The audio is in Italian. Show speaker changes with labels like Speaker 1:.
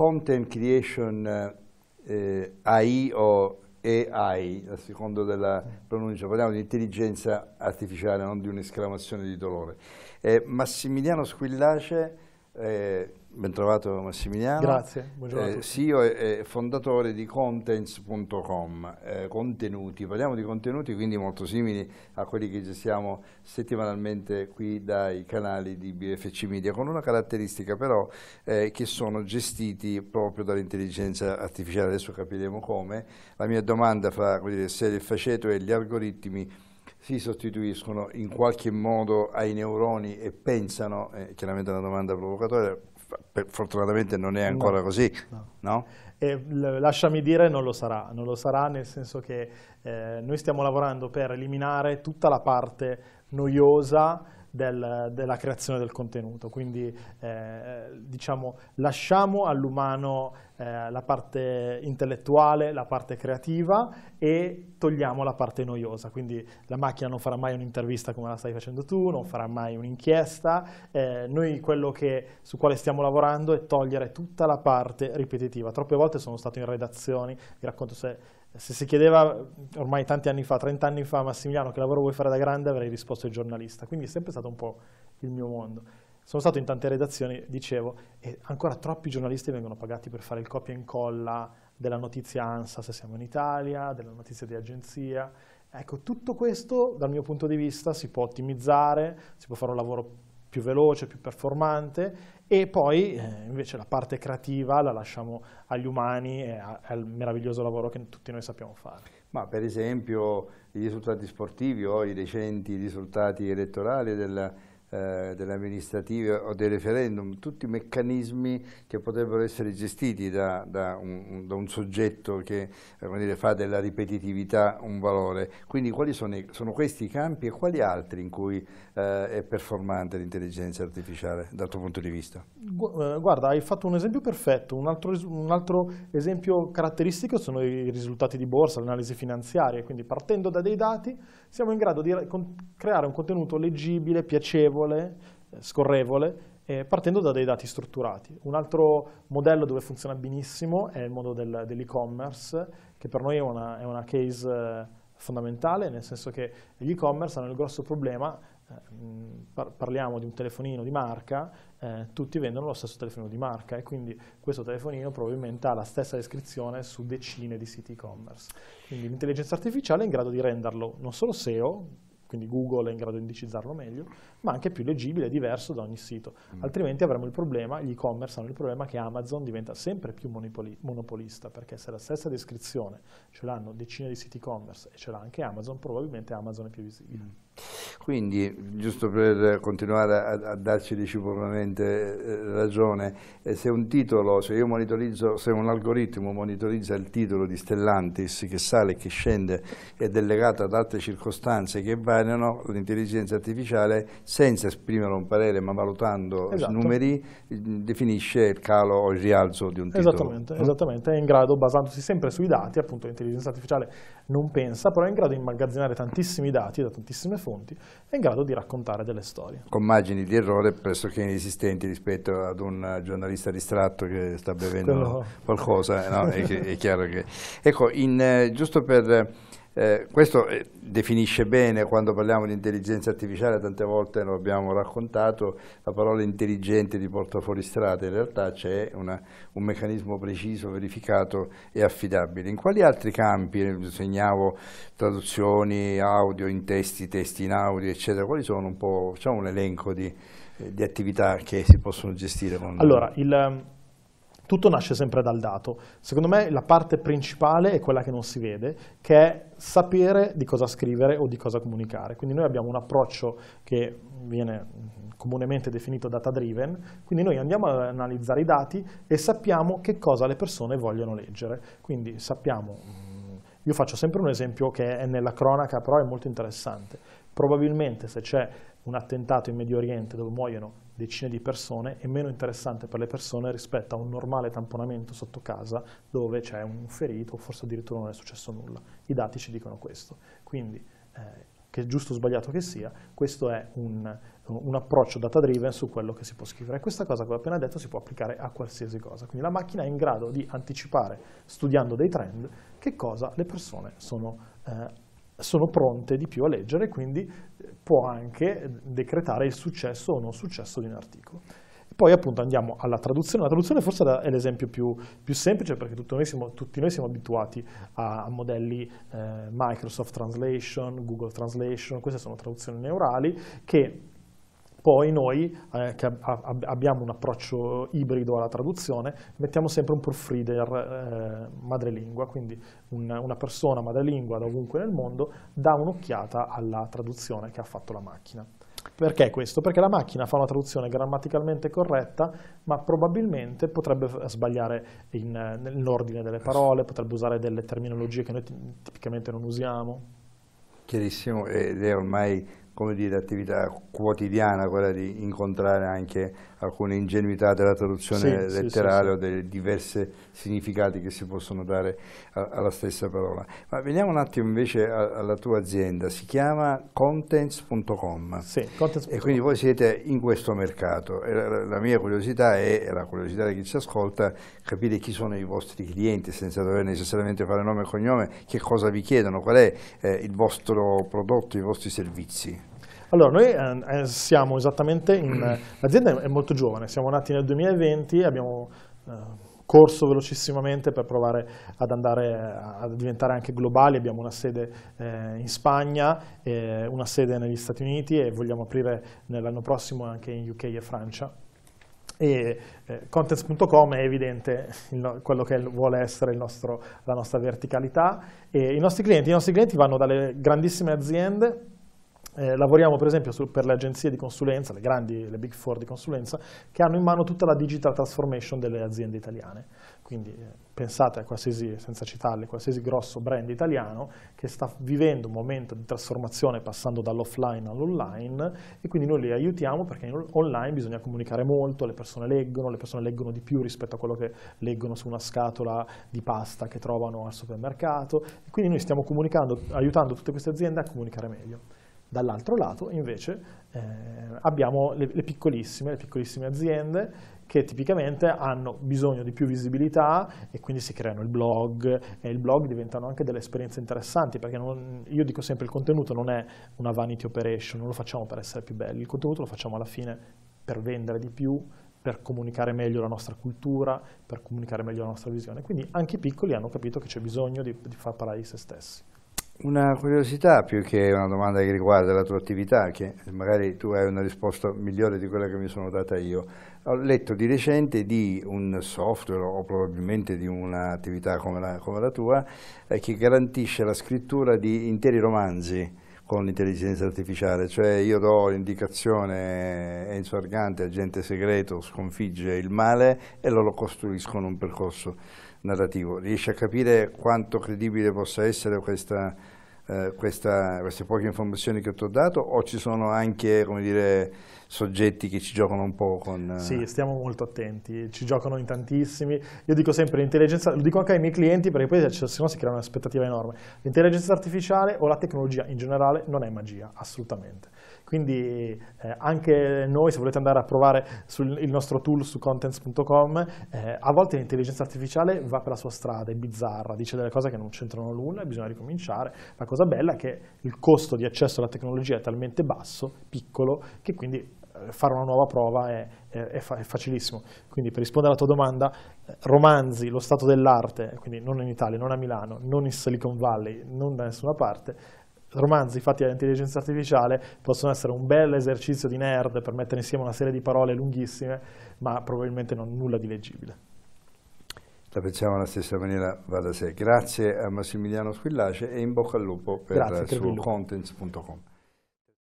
Speaker 1: content creation eh, AI o AI, a secondo della pronuncia, parliamo di intelligenza artificiale, non di un'esclamazione di dolore. Eh, Massimiliano Squillace, eh, Bentrovato Massimiliano. Grazie, buongiorno. Eh, CEO e fondatore di contents.com, eh, contenuti, parliamo di contenuti quindi molto simili a quelli che gestiamo settimanalmente qui dai canali di BFC Media, con una caratteristica però eh, che sono gestiti proprio dall'intelligenza artificiale, adesso capiremo come. La mia domanda fra dire, se il faceto e gli algoritmi si sostituiscono in qualche modo ai neuroni e pensano, eh, chiaramente è una domanda provocatoria, fortunatamente non è ancora no, così, no? no?
Speaker 2: E, lasciami dire non lo sarà, non lo sarà nel senso che eh, noi stiamo lavorando per eliminare tutta la parte noiosa del, della creazione del contenuto. Quindi eh, diciamo, lasciamo all'umano eh, la parte intellettuale, la parte creativa e togliamo la parte noiosa. Quindi la macchina non farà mai un'intervista come la stai facendo tu, non farà mai un'inchiesta. Eh, noi quello che, su quale stiamo lavorando è togliere tutta la parte ripetitiva. Troppe volte sono stato in redazioni, vi racconto se se si chiedeva ormai tanti anni fa, 30 anni fa, Massimiliano, che lavoro vuoi fare da grande, avrei risposto il giornalista. Quindi è sempre stato un po' il mio mondo. Sono stato in tante redazioni, dicevo, e ancora troppi giornalisti vengono pagati per fare il copia e incolla della notizia ANSA se siamo in Italia, della notizia di agenzia. Ecco, tutto questo dal mio punto di vista si può ottimizzare, si può fare un lavoro più veloce, più performante e poi eh, invece la parte creativa la lasciamo agli umani e al meraviglioso lavoro che tutti noi sappiamo fare.
Speaker 1: Ma per esempio i risultati sportivi o i recenti risultati elettorali della eh, delle amministrative o dei referendum, tutti meccanismi che potrebbero essere gestiti da, da, un, da un, soggetto che eh, dire, fa della ripetitività un valore. Quindi quali sono, i, sono, questi i campi e quali altri in cui eh, è performante l'intelligenza artificiale dal tuo punto di vista?
Speaker 2: Eh, guarda, hai fatto un esempio perfetto, un altro, un altro esempio caratteristico sono i risultati di borsa, l'analisi finanziaria, quindi partendo da dei dati siamo in grado di creare un contenuto leggibile, piacevole, agevole, eh, scorrevole, eh, partendo da dei dati strutturati. Un altro modello dove funziona benissimo è il mondo del, dell'e-commerce, che per noi è una, è una case eh, fondamentale, nel senso che gli e-commerce hanno il grosso problema eh, parliamo di un telefonino di marca, eh, tutti vendono lo stesso telefonino di marca e quindi questo telefonino probabilmente ha la stessa descrizione su decine di siti e-commerce. Quindi l'intelligenza artificiale è in grado di renderlo non solo SEO, quindi Google è in grado di indicizzarlo meglio, ma anche più leggibile e diverso da ogni sito. Mm. Altrimenti avremo il problema, gli e-commerce hanno il problema che Amazon diventa sempre più monopoli monopolista, perché se la stessa descrizione ce l'hanno decine di siti e-commerce e ce l'ha anche Amazon, probabilmente Amazon è più visibile. Mm.
Speaker 1: Quindi, giusto per continuare a, a darci reciprocamente eh, ragione, eh, se un titolo, se, se un algoritmo monitorizza il titolo di Stellantis che sale e che scende ed è legato ad altre circostanze che variano, l'intelligenza artificiale, senza esprimere un parere ma valutando esatto. numeri, definisce il calo o il rialzo di un titolo. Esattamente, mm?
Speaker 2: esattamente, è in grado, basandosi sempre sui dati, appunto l'intelligenza artificiale non pensa, però è in grado di immagazzinare tantissimi dati da tantissime fonti è in grado di raccontare delle storie.
Speaker 1: Con margini di errore pressoché inesistenti rispetto ad un giornalista distratto che sta bevendo Quello... qualcosa, no, è, è, chiaro che... Ecco, in, eh, giusto per eh, questo eh, definisce bene quando parliamo di intelligenza artificiale, tante volte lo abbiamo raccontato, la parola intelligente di portafuoristrada, in realtà c'è un meccanismo preciso, verificato e affidabile. In quali altri campi, eh, segnavo traduzioni, audio in testi, testi in audio, eccetera, quali sono un po', facciamo un elenco di, di attività che si possono gestire? Con... Allora,
Speaker 2: il tutto nasce sempre dal dato. Secondo me la parte principale è quella che non si vede, che è sapere di cosa scrivere o di cosa comunicare. Quindi noi abbiamo un approccio che viene mm, comunemente definito data driven, quindi noi andiamo ad analizzare i dati e sappiamo che cosa le persone vogliono leggere. Quindi sappiamo, mm, io faccio sempre un esempio che è nella cronaca, però è molto interessante. Probabilmente se c'è un attentato in Medio Oriente dove muoiono decine di persone è meno interessante per le persone rispetto a un normale tamponamento sotto casa dove c'è un ferito o forse addirittura non è successo nulla. I dati ci dicono questo. Quindi, eh, che giusto o sbagliato che sia, questo è un, un approccio data driven su quello che si può scrivere. E questa cosa come ho appena detto si può applicare a qualsiasi cosa. Quindi la macchina è in grado di anticipare, studiando dei trend, che cosa le persone sono eh, sono pronte di più a leggere, quindi eh, può anche decretare il successo o non successo di un articolo. poi appunto andiamo alla traduzione, la traduzione forse è l'esempio più, più, semplice perché noi siamo, tutti noi siamo, abituati a, a modelli eh, Microsoft Translation, Google Translation, queste sono traduzioni neurali che poi noi, eh, che ab abbiamo un approccio ibrido alla traduzione, mettiamo sempre un proofreader eh, madrelingua, quindi un, una persona madrelingua da ovunque nel mondo dà un'occhiata alla traduzione che ha fatto la macchina. Perché questo? Perché la macchina fa una traduzione grammaticalmente corretta, ma probabilmente potrebbe sbagliare nell'ordine delle parole, potrebbe usare delle terminologie che noi tipicamente non usiamo.
Speaker 1: Chiarissimo, ed è ormai come dire, attività quotidiana quella di incontrare anche alcune ingenuità della traduzione sì, letterale sì, sì, o dei diversi significati che si possono dare a, alla stessa parola. Ma veniamo un attimo invece a, alla tua azienda, si chiama contents.com contents e quindi voi siete in questo mercato. La, la, mia curiosità è, e la curiosità di chi ci ascolta, capire chi sono i vostri clienti senza dover necessariamente fare nome e cognome, che cosa vi chiedono, qual è eh, il vostro prodotto, i vostri servizi.
Speaker 2: Allora, noi ehm, eh, siamo esattamente in... L'azienda è molto giovane, siamo nati nel 2020, abbiamo... Eh, corso velocissimamente per provare ad andare a diventare anche globali, abbiamo una sede eh, in Spagna, eh, una sede negli Stati Uniti e vogliamo aprire nell'anno prossimo anche in UK e Francia. E eh, contents.com è evidente il, quello che vuole essere nostro, la nostra verticalità e i nostri clienti, i nostri clienti vanno dalle grandissime aziende eh, lavoriamo per esempio su, per le agenzie di consulenza, le grandi, le big four di consulenza, che hanno in mano tutta la digital transformation delle aziende italiane. Quindi eh, pensate a qualsiasi, senza citarle, qualsiasi grosso brand italiano che sta vivendo un momento di trasformazione passando dall'offline all'online e quindi noi li aiutiamo perché online bisogna comunicare molto, le persone leggono, le persone leggono di più rispetto a quello che leggono su una scatola di pasta che trovano al supermercato e quindi noi stiamo comunicando, aiutando tutte queste aziende a comunicare meglio. Dall'altro lato invece eh, abbiamo le, le, piccolissime, le piccolissime aziende che tipicamente hanno bisogno di più visibilità e quindi si creano il blog e il blog diventano anche delle esperienze interessanti perché non, io dico sempre il contenuto non è una vanity operation, non lo facciamo per essere più belli, il contenuto lo facciamo alla fine per vendere di più, per comunicare meglio la nostra cultura, per comunicare meglio la nostra visione. Quindi anche i piccoli hanno capito che c'è bisogno di, di far parlare di se stessi.
Speaker 1: Una curiosità più che una domanda che riguarda la tua attività, che magari tu hai una risposta migliore di quella che mi sono data io. Ho letto di recente di un software o probabilmente di un'attività come, come la, tua eh, che garantisce la scrittura di interi romanzi con l'intelligenza artificiale, cioè io do l'indicazione Enzo Argante, agente segreto, sconfigge il male e loro costruiscono un percorso narrativo. Riesce a capire quanto credibile possa essere questa eh, questa, queste poche informazioni che ti ho dato o ci sono anche dire, soggetti che ci giocano un po' con... Eh? Sì,
Speaker 2: stiamo molto attenti, ci giocano in tantissimi. Io dico sempre l'intelligenza, lo dico anche ai miei clienti perché poi cioè, se no si crea un'aspettativa enorme. L'intelligenza artificiale o la tecnologia in generale non è magia, assolutamente. Quindi eh, anche noi, se volete andare a provare sul, il nostro tool su contents.com, eh, a volte l'intelligenza artificiale va per la sua strada, è bizzarra, dice delle cose che non c'entrano nulla e bisogna ricominciare. La cosa cosa bella è che il costo di accesso alla tecnologia è talmente basso, piccolo, che quindi eh, fare una nuova prova è, è, è, facilissimo. Quindi per rispondere alla tua domanda, eh, romanzi, lo stato dell'arte, quindi non in Italia, non a Milano, non in Silicon Valley, non da nessuna parte, romanzi fatti dall'intelligenza artificiale possono essere un bel esercizio di nerd per mettere insieme una serie di parole lunghissime, ma probabilmente non nulla di leggibile
Speaker 1: la pensiamo alla stessa maniera va da sé. Grazie a Massimiliano Squillace e in bocca al lupo per, per suo contents.com.